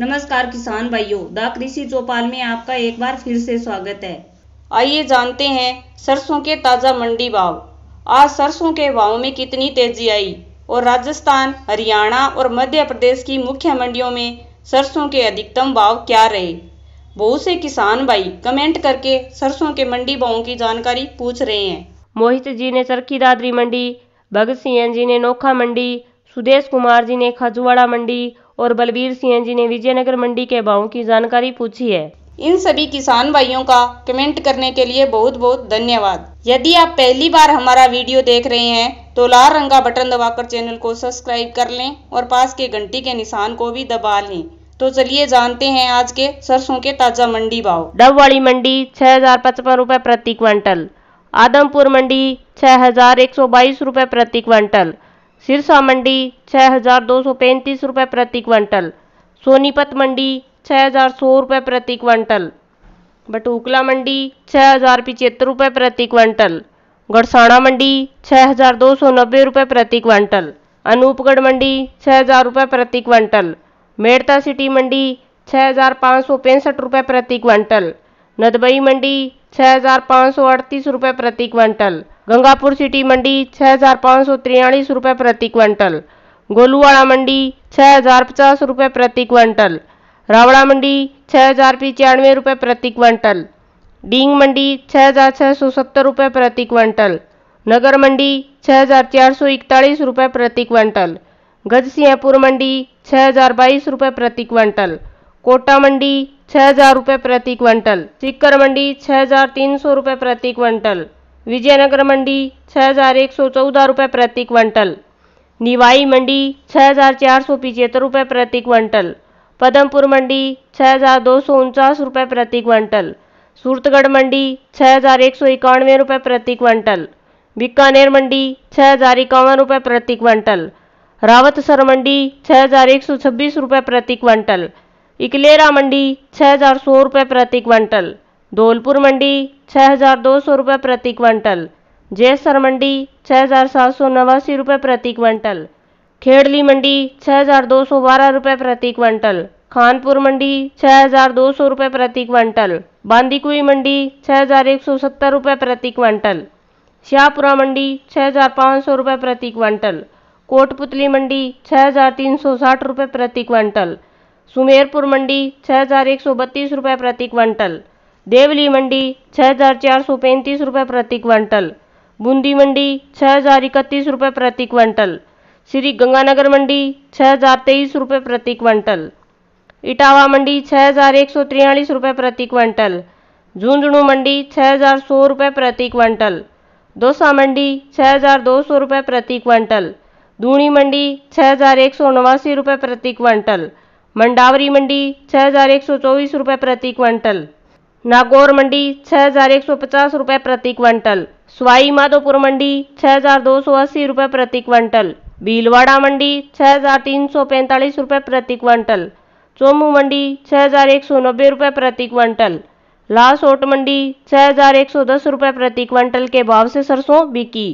नमस्कार किसान भाइयों द कृषि चौपाल में आपका एक बार फिर से स्वागत है आइए जानते हैं सरसों के ताज़ा मंडी भाव आज सरसों के भाव में कितनी तेजी आई और राजस्थान हरियाणा और मध्य प्रदेश की मुख्य मंडियों में सरसों के अधिकतम भाव क्या रहे बहुत से किसान भाई कमेंट करके सरसों के मंडी भावों की जानकारी पूछ रहे हैं मोहित जी ने चरखी दादरी मंडी भगत सिंह जी ने नोखा मंडी सुदेश कुमार जी ने खजुवाड़ा मंडी और बलबीर सिंह जी ने विजयनगर मंडी के भावों की जानकारी पूछी है इन सभी किसान भाइयों का कमेंट करने के लिए बहुत बहुत धन्यवाद यदि आप पहली बार हमारा वीडियो देख रहे हैं तो लाल रंग का बटन दबाकर चैनल को सब्सक्राइब कर लें और पास के घंटी के निशान को भी दबा लें तो चलिए जानते हैं आज के सरसों के ताजा मंडी भाव डब वाली मंडी छह हजार पचपन रूपए प्रति क्विंटल आदमपुर मंडी छह हजार एक सौ बाईस रूपए प्रति क्विंटल सिरसा मंडी छः हज़ार दो सौ पैंतीस रुपये प्रति क्विंटल सोनीपत मंडी छः हज़ार सौ रुपये प्रति क्विंटल बटूकला मंडी छः हज़ार रुपये प्रति क्विंटल गढ़साणा मंडी छः हज़ार दो सौ नब्बे रुपये प्रति क्विंटल अनूपगढ़ मंडी छः हज़ार रुपये प्रति क्विंटल मेड़ता सिटी मंडी छः हज़ार पाँच सौ पैंसठ रुपये प्रति क्विंटल नदबई मंडी छः हज़ार पाँच सौ अड़तीस प्रति क्विंटल गंगापुर सिटी मंडी छः हज़ार पाँच सौ रुपये प्रति क्विंटल गोलूवाड़ा मंडी छः हज़ार पचास रुपये प्रति क्विंटल रावड़ा मंडी छः हज़ार रुपये प्रति क्विंटल डींग मंडी छः हज़ार छः सौ सत्तर रुपये प्रति क्विंटल नगर मंडी छः हज़ार चार सौ इकतालीस रुपये प्रति क्विंटल गजसिंहपुर मंडी छः हज़ार बाईस रुपये प्रति क्विंटल कोटा मंडी छः हज़ार रुपये प्रति क्विंटल सिक्कर मंडी छः हज़ार तीन सौ रुपये प्रति क्विंटल विजयनगर मंडी छः हजार एक सौ चौदह रुपये प्रति क्वंटल निवाई मंडी छः हजार चार सौ पिचहत्तर रुपये प्रति क्वंटल पदमपुर मंडी छः हजार दो सौ उनचास रुपये प्रति क्वंटल सूरतगढ़ मंडी छः हजार एक सौ इक्यानवे रुपये प्रति क्वंटल बीकानेर मंडी छः हजार इक्यावन रुपये प्रति क्वंटल रावतसर मंडी छः हजार एक सौ छब्बीस रुपये प्रति क्वंटल इकलेरा मंडी छः हजार सौ रुपये प्रति क्वंटल धौलपुर मंडी छः हज़ार दो सौ रुपये प्रति क्वंटल जयसर मंडी छः हज़ार सात सौ नवासी रुपये प्रति क्विंटल खेड़ली मंडी छः हज़ार दो सौ बारह रुपये प्रति क्विंटल खानपुर मंडी छः हज़ार दो सौ रुपये प्रति क्विंटल बांदीकुई मंडी छः हज़ार एक सौ सत्तर रुपये प्रति क्वंटल शाहपुरा मंडी छः हज़ार पाँच सौ रुपये प्रति क्वंटल कोटपुतली मंडी छः हज़ार तीन सौ साठ रुपये प्रति क्विंटल सुमेरपुर मंडी छः हज़ार एक सौ बत्तीस रुपये प्रति क्विंटल देवली मंडी छः हज़ार चार सौ पैंतीस रुपये प्रति क्वांटल बूंदी मंडी छः हज़ार रुपये प्रति क्वांटल श्री गंगानगर मंडी छः हज़ार तेईस रुपये प्रति क्वांटल इटावा मंडी छः हज़ार एक सौ रुपये प्रति क्वांटल झुंझुनू मंडी छः हज़ार सौ रुपये प्रति क्वांटल दोसा मंडी छः हज़ार दो सौ रुपये प्रति क्वांटल दूणी मंडी छः हज़ार एक सौ नवासी रुपये प्रति क्वांटल मंडावरी मंडी छः हज़ार एक सौ चौबीस रुपये प्रति क्वांटल नागौर मंडी छः हजार एक सौ पचास रुपये प्रति क्विंटल स्वाई माधोपुर मंडी छः हजार दो सौ अस्सी रुपये प्रति क्विंटल भीलवाड़ा मंडी छः हजार तीन सौ पैंतालीस रुपये प्रति क्विंटल चोमू मंडी छः हजार एक सौ नब्बे रुपये प्रति क्विंटल लासोट मंडी छः हजार एक सौ दस रुपये प्रति क्विंटल के भाव से सरसों बिकी